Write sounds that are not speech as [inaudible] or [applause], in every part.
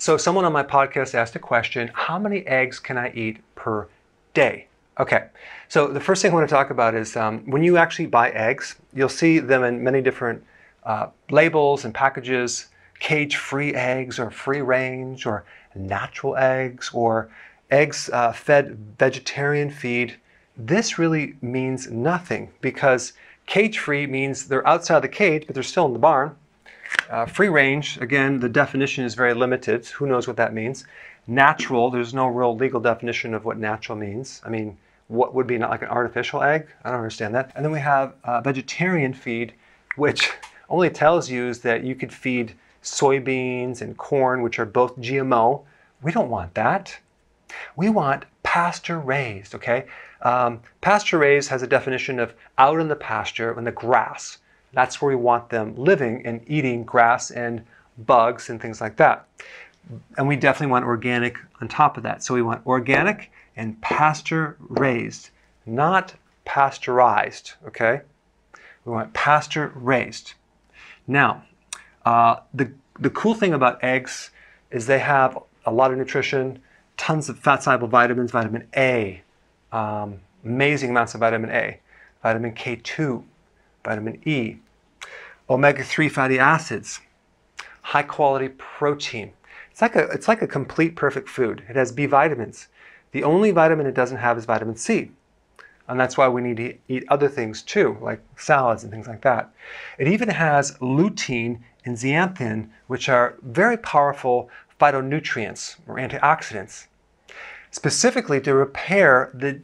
So someone on my podcast asked a question, how many eggs can I eat per day? Okay, so the first thing I want to talk about is um, when you actually buy eggs, you'll see them in many different uh, labels and packages, cage-free eggs or free range or natural eggs or eggs uh, fed vegetarian feed. This really means nothing because cage-free means they're outside the cage, but they're still in the barn uh, free range, again, the definition is very limited. Who knows what that means? Natural, there's no real legal definition of what natural means. I mean, what would be not like an artificial egg? I don't understand that. And then we have uh, vegetarian feed, which [laughs] only tells you that you could feed soybeans and corn, which are both GMO. We don't want that. We want pasture raised, okay? Um, pasture raised has a definition of out in the pasture in the grass. That's where we want them living and eating grass and bugs and things like that. And we definitely want organic on top of that. So we want organic and pasture raised, not pasteurized, okay? We want pasture raised. Now, uh, the, the cool thing about eggs is they have a lot of nutrition, tons of fat-soluble vitamins, vitamin A, um, amazing amounts of vitamin A, vitamin K2, vitamin E, omega 3 fatty acids, high quality protein. It's like, a, it's like a complete perfect food. It has B vitamins. The only vitamin it doesn't have is vitamin C. And that's why we need to eat other things too, like salads and things like that. It even has lutein and zeaxanthin, which are very powerful phytonutrients or antioxidants, specifically to repair the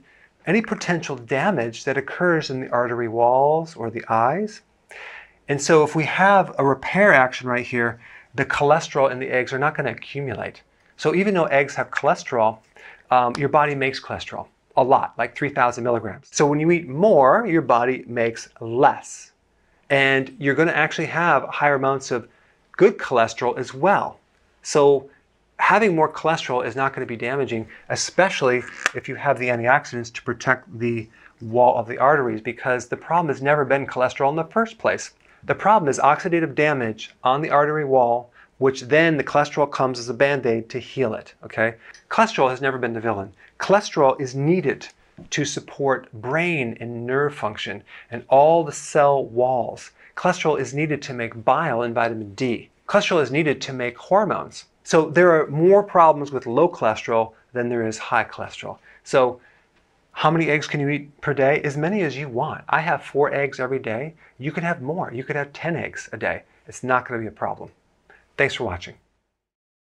any potential damage that occurs in the artery walls or the eyes. And so if we have a repair action right here, the cholesterol in the eggs are not going to accumulate. So even though eggs have cholesterol, um, your body makes cholesterol a lot, like 3,000 milligrams. So when you eat more, your body makes less. And you're going to actually have higher amounts of good cholesterol as well. So having more cholesterol is not going to be damaging, especially if you have the antioxidants to protect the wall of the arteries, because the problem has never been cholesterol in the first place. The problem is oxidative damage on the artery wall, which then the cholesterol comes as a band-aid to heal it, okay? Cholesterol has never been the villain. Cholesterol is needed to support brain and nerve function and all the cell walls. Cholesterol is needed to make bile and vitamin D. Cholesterol is needed to make hormones. So there are more problems with low cholesterol than there is high cholesterol. So how many eggs can you eat per day? As many as you want. I have four eggs every day. You can have more. You could have 10 eggs a day. It's not going to be a problem. Thanks for watching.